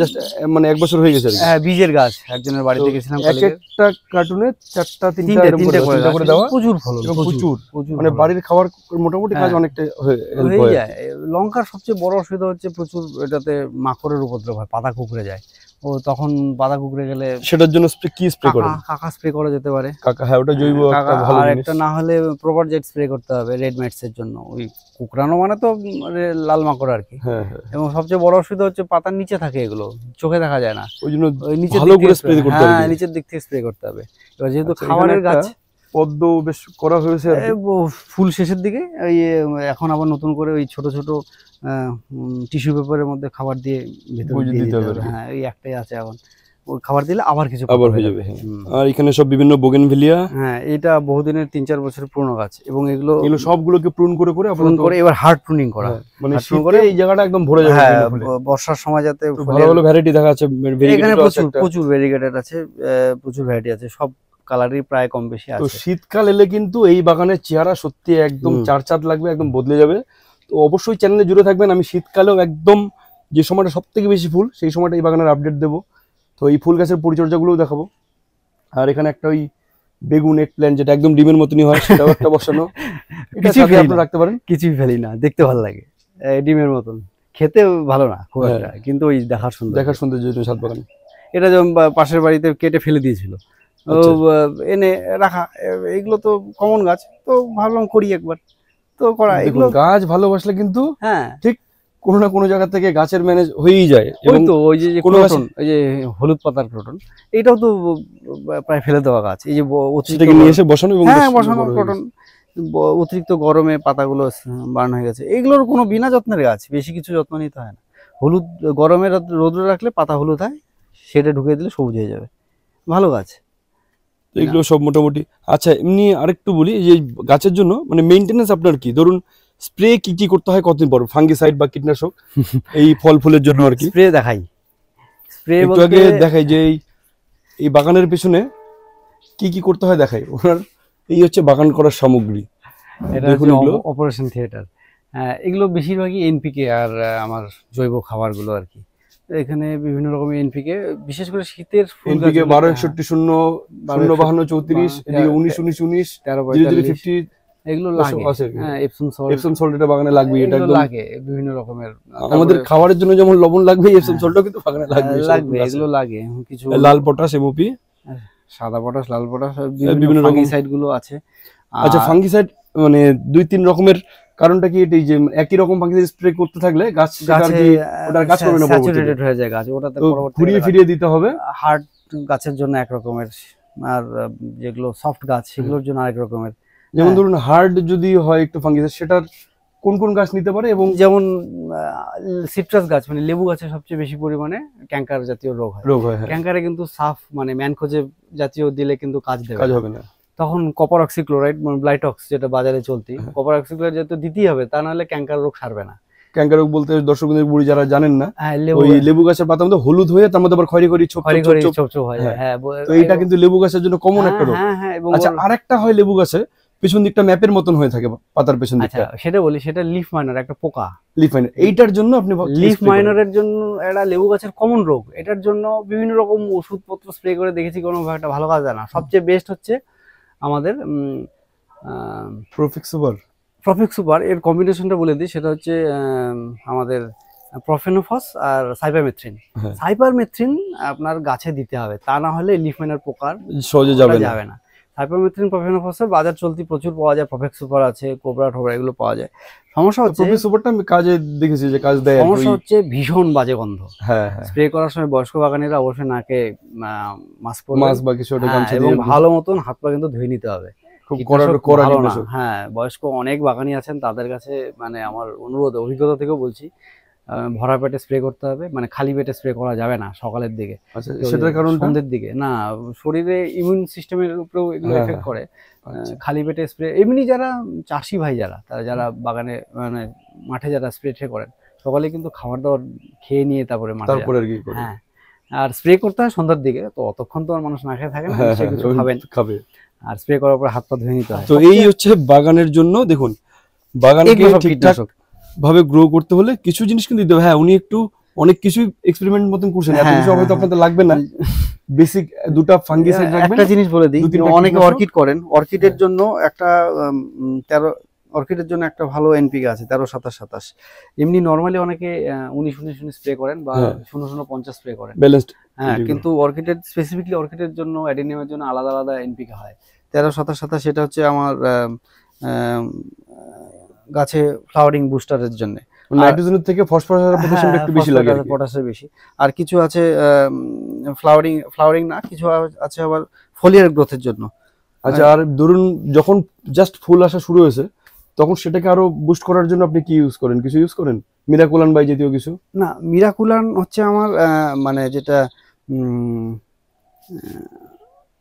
জাস্ট মানে, মানে এক বছর হয়ে গেছে হ্যাঁ বীজের গাছ একজনের বাড়িতে গেছিলাম এক একটা কার্টুনে চারটা তিনটা তিনটা করে দেওয়া প্রচুর ফলন প্রচুর মানে বাড়ির খাবার মোটামুটি কাজ হ্যাঁ। অনেকটা হয়ে যায় লঙ্কার সবচেয়ে বড় অসুবিধা হচ্ছে প্রচুর এটাতে মাকড়ের উপদ্রব হয় পাতা কুকুরে যায় ও তখন বাধা কুকড়ে গেলে সেটার জন্য স্প্রে কি স্প্রে করে কাকা স্প্রে করা যেতে পারে কাকা হ্যাঁ ওটা জৈব একটা ভালো আর একটা না হলে প্রপার জেট স্প্রে করতে হবে রেড ম্যাটস এর জন্য ওই কুকড়ানো মানে তো মানে লাল মাকড় আর কি হ্যাঁ, হ্যাঁ। এবং সবচেয়ে বড় অসুবিধা হচ্ছে পাতার নিচে থাকে এগুলো চোখে দেখা যায় না ওই জন্য ভালো করে স্প্রে করতে হ্যাঁ, হবে হ্যাঁ নিচের দিক থেকে স্প্রে করতে হবে এবার যেহেতু আচ্ছা, খাবারের গাছ পদ্ম বেশ করা হয়েছে ফুল শেষের দিকে এখন আবার নতুন করে ওই ছোট ছোট টিস্যু পেপারের মধ্যে খাবার দিয়ে হ্যাঁ একটাই আছে এখন খাবার দিলে আবার কিছু আবার হয়ে যাবে হ্যাঁ। আর এখানে সব বিভিন্ন হ্যাঁ এটা বহুদিনের তিন চার বছর পুরনো গাছ এবং এগুলো এগুলো সবগুলোকে প্রুন করে করে প্রুন করে এবার হার্ড প্রুনিং করা হ্যাঁ, মানে করে এই জায়গাটা একদম ভরে যাবে হ্যাঁ বর্ষার সময় যাতে ভালো ভালো ভ্যারাইটি দেখা আছে এখানে প্রচুর প্রচুর ভেরিগেটেড আছে প্রচুর ভ্যারাইটি আছে সব কালারই প্রায় কম বেশি আছে শীতকাল এলে কিন্তু এই বাগানের চেহারা সত্যি একদম চার চাঁদ লাগবে একদম বদলে যাবে তো অবশ্যই চ্যানেলে জুড়ে থাকবেন আমি শীতকালেও একদম যে সময়টা সব থেকে বেশি ফুল সেই সময়টা এই বাগানের আপডেট দেবো তো এই ফুল গাছের পরিচর্যাগুলোও দেখাবো আর এখানে একটা ওই বেগুন এক প্ল্যান্ট যেটা একদম ডিমের মতনই হয় সেটাও একটা বসানো কিছুই রাখতে পারেন কিছুই ফেলি না দেখতে ভালো লাগে ডিমের মতন খেতে ভালো না খুব হ্যাঁ। একটা কিন্তু ওই দেখার সুন্দর দেখার সুন্দর যেহেতু ছাদ বাগান এটা যেমন পাশের বাড়িতে কেটে ফেলে দিয়েছিল আচ্ছা। এনে রাখা এগুলো তো কমন গাছ তো ভাবলাম করি একবার তো করা এগুলো গাছ ভালোবাসলে কিন্তু হ্যাঁ ঠিক কোনো না কোনো জায়গা থেকে গাছের ম্যানেজ হয়েই যায় এবং তো ওই যে কোনো গাছ ওই যে হলুদ পাতার ক্রোটন এটাও তো প্রায় ফেলে দেওয়া গাছ এই যে অতিরিক্ত নিয়ে এসে বসানো এবং হ্যাঁ বসানো ক্রোটন অতিরিক্ত গরমে পাতাগুলো বার্ন হয়ে গেছে এগুলোর কোনো বিনা যত্নের গাছ বেশি কিছু যত্ন নিতে হয় না হলুদ গরমে রোদ্রে রাখলে পাতা হলুদ হয় সেটা ঢুকিয়ে দিলে সবুজ হয়ে যাবে ভালো গাছ তো এগুলো সব মোটামুটি আচ্ছা এমনি আরেকটু বলি যে গাছের জন্য মানে মেনটেনেন্স আপনার কি ধরুন স্প্রে কি কি করতে হয় কতদিন পর ফাঙ্গিসাইড বা কীটনাশক এই ফল ফুলের জন্য আর কি স্প্রে দেখাই স্প্রে একটু আগে দেখাই যে এই বাগানের পিছনে কি কি করতে হয় দেখাই ওনার এই হচ্ছে বাগান করার সামগ্রী এটা অপারেশন থিয়েটার হ্যাঁ, এগুলো বেশিরভাগই এনপিকে আর আমার জৈব খাবারগুলো আর কি এখানে বিভিন্ন রকম এনপিকে বিশেষ করে শীতের এনপিকে বারো হ্যাঁ। একষট্টি শূন্য বারো বাহান্ন চৌত্রিশ এদিকে উনিশ উনিশ উনিশ তেরো ফিফটি সল্ট হ্যাঁ, বাগানে লাগবে এটা লাগে বিভিন্ন রকমের আমাদের খাবারের জন্য যেমন লবণ হ্যাঁ। লাগবে লাগবে এগুলো লাগে লাল পটাশ সাদা লাল পটাশ বিভিন্ন সাইড গুলো আছে আচ্ছা মানে দুই তিন রকমের কারণটা কি এটাই যে একই রকম পাখিতে স্প্রে করতে থাকলে গাছ ওটার গাছ করবে না স্যাচুরেটেড হয়ে যায় গাছ ওটাতে পরবর্তীতে ঘুরিয়ে ফিরিয়ে দিতে হবে হার্ড গাছের জন্য এক রকমের আর যেগুলো সফট গাছ সেগুলোর জন্য আরেক রকমের যেমন হ্যাঁ। ধরুন হার্ড যদি হয় একটু ফাঙ্গিসাইড সেটার কোন কোন গাছ নিতে পারে এবং যেমন সিট্রাস গাছ মানে লেবু গাছে সবচেয়ে বেশি পরিমাণে ক্যাঙ্কার জাতীয় রোগ হয় হ্যাঁ। ক্যাঙ্কারে কিন্তু সাফ মানে ম্যানখোজে জাতীয় দিলে কিন্তু কাজ দেবে কাজ হবে না তখন কপার অক্সিক্লোরাইড মানে ব্লাইটক্স যেটা বাজারে চলতি কপার হ্যাঁ। অক্সিক্লোরাইড যেহেতু দিতেই হবে তা নাহলে ক্যাঙ্কার রোগ সারবে না ক্যাঙ্কার রোগ বলতে দর্শক বুড়ি যারা জানেন না হ্যাঁ, ওই লেবু গাছের পাতা মধ্যে হলুদ হয়ে তার মধ্যে আবার খড়ি খড়ি ছোপ ছোপ হয় হ্যাঁ, হ্যাঁ তো এটা কিন্তু লেবু গাছের জন্য কমন একটা রোগ আচ্ছা আরেকটা হয় লেবু গাছে পেছন দিকটা ম্যাপের মতন হয়ে থাকে পাতার পেছন আচ্ছা, দিকটা সেটা বলি সেটা লিফ মাইনার একটা পোকা লিফ মাইনার এইটার জন্য আপনি লিফ মাইনারের জন্য এটা লেবু গাছের কমন রোগ এটার জন্য বিভিন্ন রকম ওষুধপত্র স্প্রে করে দেখেছি কোনো একটা ভালো কাজ না সবচেয়ে বেস্ট হচ্ছে আমাদের প্রফিক সুপার প্রফিক সুপার এর কম্বিনেশনটা বলে দিই সেটা হচ্ছে আমাদের প্রফেনোফস আর সাইবারমেথ্রিন হ্যাঁ। সাইবারমেথ্রিন আপনার গাছে দিতে হবে তা না হলে লিফমেনার পোকার সহজে যাবে না হাইপারমেথ্রিন প্রফেক্সো ফসফেট বাজার চলতি প্রচুর পাওয়া যায় প্রফেক্স সুপার আছে কোবরা ঠোবরা এগুলো পাওয়া যায় সমস্যা হচ্ছে প্রফেক্স সুপারটা আমি কাজে দেখেছি যে কাজ দেয় সমস্যা হচ্ছে ভীষণ বাজে গন্ধ হ্যাঁ হ্যাঁ স্প্রে করার সময় বয়স্ক বাগানেরা অবশ্যই নাকে মাস্ক পরে মাস্ক বা কিছু একটা হ্যাঁ, গামছা দিয়ে ভালো মতন হাত পা কিন্তু ধুয়ে নিতে হবে খুব কড়া কড়া হ্যাঁ বয়স্ক অনেক বাগানি আছেন তাদের কাছে মানে আমার অনুরোধ অভিজ্ঞতা থেকে বলছি ভরা পেটে স্প্রে করতে হবে মানে খালি পেটে স্প্রে করা যাবে না সকালের দিকে আচ্ছা, সেটার কারণ সন্ধ্যের দিকে না শরীরে ইমিউন সিস্টেমের উপরেও এগুলো এফেক্ট হ্যাঁ, হ্যাঁ। করে আচ্ছা। খালি পেটে স্প্রে এমনি যারা চাষি ভাই যারা তারা যারা বাগানে মানে মাঠে যারা স্প্রে ট্রে করেন সকালে কিন্তু খাবার দাবার খেয়ে নিয়ে তারপরে মাঠে হ্যাঁ আর স্প্রে করতে হয় সন্ধ্যার দিকে তো অতক্ষণ তো আর মানুষ না খেয়ে থাকে না হ্যাঁ, খাবেন খাবে আর স্প্রে করার পর হাত পা ধুয়ে নিতে হয় তো এই হচ্ছে বাগানের জন্য দেখুন বাগানে ঠিকঠাক ভাবে গ্রো করতে হলে কিছু জিনিস কিন্তু দিতে হবে হ্যাঁ উনি একটু অনেক কিছু এক্সপেরিমেন্ট মতন করছেন হ্যাঁ, এত কিছু তো আপনাদের হ্যাঁ। লাগবে না বেসিক দুটো ফাঙ্গিসাইড একটা জিনিস বলে দিই অনেকে অর্কিড করেন অর্কিডের হ্যাঁ। জন্য একটা 13 অর্কিডের জন্য একটা ভালো এনপিকে আছে তেরো সাতাশ সাতাশ এমনি নর্মালি অনেকে উনিশ উনিশ উনিশ স্প্রে করেন বা শূন্য শূন্য পঞ্চাশ স্প্রে করেন হ্যাঁ কিন্তু অর্কিডের স্পেসিফিকলি অর্কিডের জন্য অ্যাডিনিয়ামের জন্য আলাদা আলাদা এনপিকে হয় তেরো সাতাশ সাতাশ সেটা হচ্ছে আমার গাছে ফ্লাওয়ারিং বুস্টারের জন্য নাইট্রোজেনের থেকে ফসফরাস আর পটাশিয়ামটা হ্যাঁ, একটু বেশি লাগে পটাশিয়াম বেশি আর কিছু আছে ফ্লাওয়ারিং ফ্লাওয়ারিং না কিছু আছে আবার ফলিয়ার গ্রোথের জন্য আচ্ছা হ্যাঁ। আর ধরুন যখন জাস্ট ফুল আসা শুরু হয়েছে তখন সেটাকে আরো বুস্ট করার জন্য আপনি কি ইউজ করেন কিছু ইউজ করেন মিরাকুলান বাই জাতীয় কিছু না মিরাকুলান হচ্ছে আমার মানে যেটা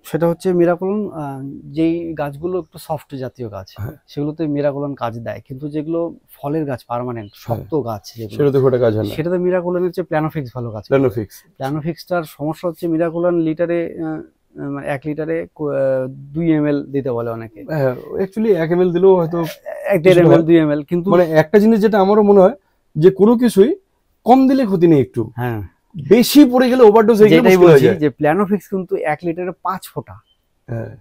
সেটা হচ্ছে মিরাকুলন যেই গাছগুলো একটু সফট জাতীয় গাছ হ্যাঁ। সেগুলোতে মিরাকুলন কাজ দেয় কিন্তু যেগুলো ফলের গাছ পার্মানেন্ট হ্যাঁ। শক্ত গাছ সেটাতে গোটা কাজ হয় সেটাতে মিরাকুলনের যে প্ল্যানোফিক্স ভালো গাছ প্ল্যানোফিক্স প্ল্যানোফিক্সটার সমস্যা হচ্ছে মিরাকুলন লিটারে মানে এক লিটারে দুই এম দিতে বলে অনেকে অ্যাকচুয়ালি এক এম দিলেও হয়তো এক দেড় এম দুই এম কিন্তু মানে একটা জিনিস যেটা আমারও মনে হয় যে কোনো কিছুই কম দিলে ক্ষতি নেই একটু হ্যাঁ বেশি পড়ে গেলে ওভারডোজ হয়ে গেলে বলছি যে প্ল্যানোফিক্স কিন্তু এক লিটারে পাঁচ ফোঁটা হ্যাঁ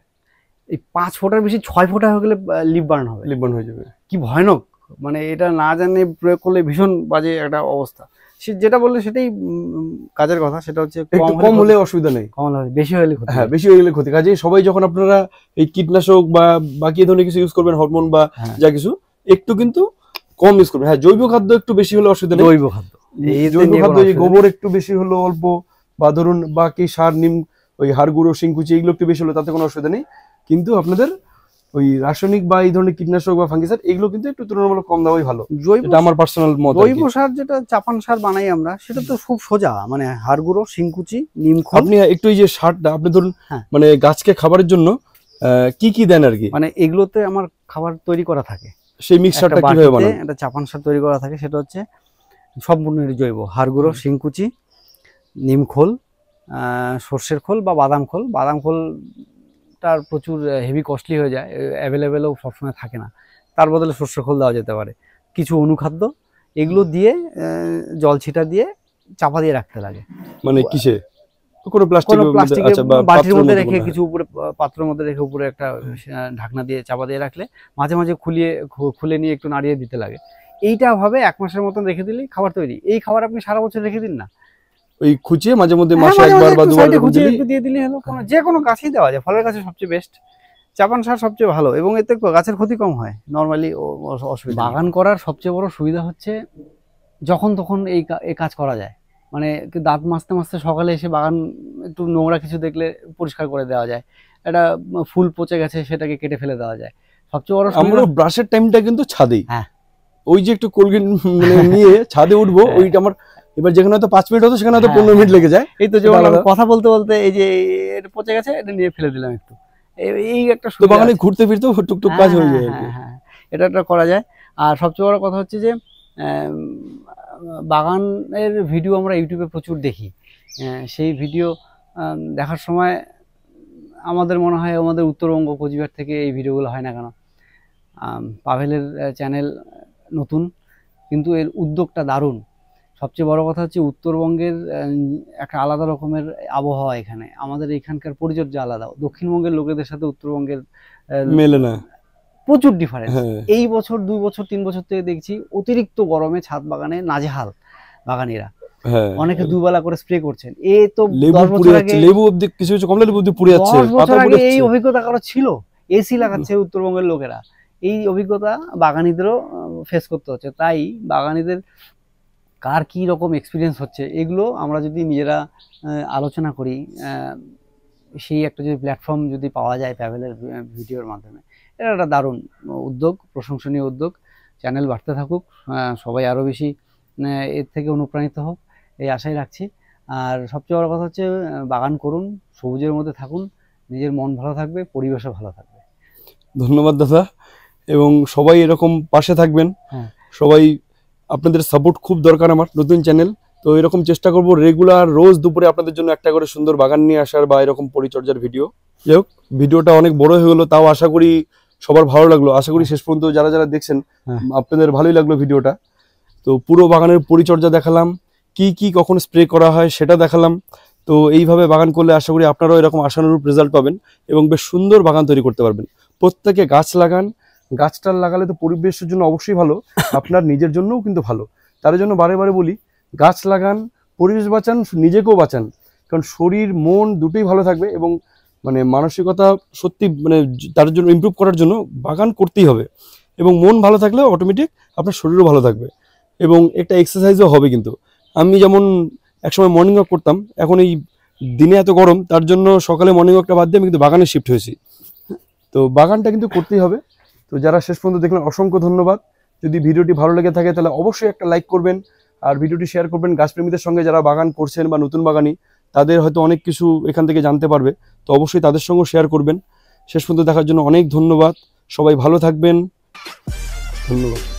এই পাঁচ ফোঁটার বেশি ছয় ফোঁটা হয়ে গেলে লিভ বার্ন হবে লিভ বার্ন হয়ে যাবে কি ভয়ানক মানে এটা না জানে প্রয়োগ করলে ভীষণ বাজে একটা অবস্থা সে যেটা বললে সেটাই কাজের কথা সেটা হচ্ছে কম হলে অসুবিধা নেই কম হলে বেশি হলে ক্ষতি হ্যাঁ বেশি হয়ে গেলে ক্ষতি কাজে সবাই যখন আপনারা এই কীটনাশক বা বাকি ধরনের কিছু ইউজ করবেন হরমোন বা হ্যাঁ। যা কিছু একটু কিন্তু কম ইউজ করবেন হ্যাঁ জৈব খাদ্য একটু বেশি হলে অসুবিধা নেই জৈব খাদ্য গোবর একটু বেশি হলো অল্প বা ধরুন বাকি সার নিম ওই হাড় গুঁড়ো শিংকুচি এগুলো একটু বেশি হলো তাতে কোনো অসুবিধা নেই কিন্তু আপনাদের ওই রাসায়নিক বা এই ধরনের কীটনাশক বা ফাঙ্গিসার এগুলো কিন্তু একটু তুলনামূলক কম দামই ভালো আমার পার্সোনাল মত জৈব সার যেটা চাপান সার বানাই আমরা সেটা তো খুব সোজা মানে হাড় গুঁড়ো শিংকুচি নিম আপনি একটু এই যে সারটা আপনি ধরুন হ্যাঁ। মানে গাছকে খাবারের জন্য কি কি দেন আর কি মানে এগুলোতে আমার খাবার তৈরি করা থাকে সেই মিক্সারটা কিভাবে বানান এটা চাপান সার তৈরি করা থাকে সেটা হচ্ছে সম্পূর্ণ জৈব হাড়গুঁড়ো শিংকুচি নিমখোল সর্ষের খোল বা বাদাম খোল বাদাম খোলটার প্রচুর হেভি কস্টলি হয়ে যায় অ্যাভেলেবেলও সবসময় থাকে না তার বদলে সর্ষের খোল দেওয়া যেতে পারে কিছু অনুখাদ্য এগুলো দিয়ে জল ছিটা দিয়ে চাপা দিয়ে রাখতে লাগে মানে কিসে আচ্ছা, বাটির মধ্যে রেখে কিছু উপরে পাত্রের মধ্যে রেখে উপরে একটা ঢাকনা দিয়ে চাপা দিয়ে রাখলে মাঝে মাঝে খুলিয়ে খুলে নিয়ে একটু নাড়িয়ে দিতে লাগে এইটা ভাবে এক মাসের মতন রেখে দিলেই খাবার তৈরি এই খাবার আপনি সারা বছর রেখে দিন না ওই খুঁচিয়ে মাঝে মধ্যে হ্যাঁ, মাসে একবার বা দুবার খুঁচিয়ে একটু দিয়ে দিলে হলো কোনো যে কোনো গাছই দেওয়া যায় ফলের গাছে সবচেয়ে বেস্ট চাপান সার সবচেয়ে ভালো এবং এতে গাছের ক্ষতি কম হয় নর্মালি অসুবিধা বাগান করার সবচেয়ে বড় সুবিধা হচ্ছে যখন তখন এই এই কাজ করা যায় মানে দাঁত মাজতে মাসতে সকালে এসে বাগান একটু নোংরা কিছু দেখলে পরিষ্কার করে দেওয়া যায় একটা ফুল পচে গেছে সেটাকে কেটে ফেলে দেওয়া যায় সবচেয়ে বড় আমরা ব্রাশের টাইমটা কিন্তু ছাদেই হ্যাঁ ওই যে একটু কোলগেট মানে নিয়ে ছাদে উঠবো হ্যাঁ। ওইটা আমার এবার যেখানে হয়তো পাঁচ মিনিট হতো সেখানে হয়তো হ্যাঁ। পনেরো মিনিট লেগে যায় এই তো কথা বলতে বলতে এই যে এটা পচে গেছে এটা নিয়ে ফেলে দিলাম একটু এই একটা শুধু বাগানে ঘুরতে ফিরতেও টুকটুক কাজ হ্যাঁ, হয়ে যায় হ্যাঁ এটা একটা করা যায় আর সবচেয়ে বড় কথা হচ্ছে যে বাগানের ভিডিও আমরা ইউটিউবে প্রচুর দেখি সেই ভিডিও দেখার সময় আমাদের মনে হয় আমাদের উত্তরবঙ্গ কোচবিহার থেকে এই ভিডিওগুলো হয় না কেন পাভেলের চ্যানেল নতুন কিন্তু এর উদ্যোগটা দারুণ সবচেয়ে বড় কথা হচ্ছে উত্তরবঙ্গের একটা আলাদা রকমের আবহাওয়া এখানে আমাদের এখানকার পরিচর্যা আলাদা দক্ষিণবঙ্গের লোকেদের সাথে উত্তরবঙ্গের মেলে না প্রচুর ডিফারেন্স হ্যাঁ। এই বছর দুই বছর তিন বছর থেকে দেখছি অতিরিক্ত গরমে ছাদ বাগানে নাজেহাল বাগানিরা হ্যাঁ। অনেকে দুবেলা করে স্প্রে করছেন এ তো লেবু অবধি কিছু কিছু কমলা লেবু পুড়ে যাচ্ছে এই অভিজ্ঞতা কারো ছিল এসি লাগাচ্ছে উত্তরবঙ্গের লোকেরা এই অভিজ্ঞতা বাগানিদেরও ফেস করতে হচ্ছে তাই বাগানিদের কার কি রকম এক্সপিরিয়েন্স হচ্ছে এগুলো আমরা যদি নিজেরা আলোচনা করি সেই একটা যদি প্ল্যাটফর্ম যদি পাওয়া যায় প্যাভেলের ভিডিওর মাধ্যমে এটা একটা দারুণ উদ্যোগ প্রশংসনীয় উদ্যোগ চ্যানেল বাড়তে থাকুক সবাই আরও বেশি এর থেকে অনুপ্রাণিত হোক এই আশাই রাখছি আর সবচেয়ে বড় কথা হচ্ছে বাগান করুন সবুজের মধ্যে থাকুন নিজের মন ভালো থাকবে পরিবেশও ভালো থাকবে ধন্যবাদ দাদা এবং সবাই এরকম পাশে থাকবেন হ্যাঁ। সবাই আপনাদের সাপোর্ট খুব দরকার আমার নতুন চ্যানেল তো এরকম চেষ্টা করব রেগুলার রোজ দুপুরে আপনাদের জন্য একটা করে সুন্দর বাগান নিয়ে আসার বা এরকম পরিচর্যার ভিডিও যাই হোক ভিডিওটা অনেক বড় হয়ে গেলো তাও আশা করি সবার ভালো লাগলো আশা করি শেষ পর্যন্ত যারা যারা দেখছেন হ্যাঁ। আপনাদের ভালোই লাগলো ভিডিওটা তো পুরো বাগানের পরিচর্যা দেখালাম কি কি কখন স্প্রে করা হয় সেটা দেখালাম তো এইভাবে বাগান করলে আশা করি আপনারাও এরকম আশানুরূপ রেজাল্ট পাবেন এবং বেশ সুন্দর বাগান তৈরি করতে পারবেন প্রত্যেকে গাছ লাগান গাছটা লাগালে তো পরিবেশের জন্য অবশ্যই ভালো আপনার নিজের জন্যও কিন্তু ভালো তার জন্য বারে বারে বলি গাছ লাগান পরিবেশ বাঁচান নিজেকেও বাঁচান কারণ শরীর মন দুটোই ভালো থাকবে এবং মানে মানসিকতা সত্যি মানে তার জন্য ইম্প্রুভ করার জন্য বাগান করতেই হবে এবং মন ভালো থাকলে অটোমেটিক আপনার শরীরও ভালো থাকবে এবং একটা এক্সারসাইজও হবে কিন্তু আমি যেমন একসময় মর্নিং ওয়াক করতাম এখন এই দিনে এত গরম তার জন্য সকালে মর্নিং ওয়াকটা বাদ দিয়ে আমি কিন্তু বাগানে শিফট হয়েছি তো বাগানটা কিন্তু করতেই হবে তো যারা শেষ পর্যন্ত দেখলেন অসংখ্য ধন্যবাদ যদি ভিডিওটি ভালো লেগে থাকে তাহলে অবশ্যই একটা লাইক করবেন আর ভিডিওটি শেয়ার করবেন গাছপ্রেমীদের সঙ্গে যারা বাগান করছেন বা নতুন বাগানি তাদের হয়তো অনেক কিছু এখান থেকে জানতে পারবে তো অবশ্যই তাদের সঙ্গে শেয়ার করবেন শেষ পর্যন্ত দেখার জন্য অনেক ধন্যবাদ সবাই ভালো থাকবেন ধন্যবাদ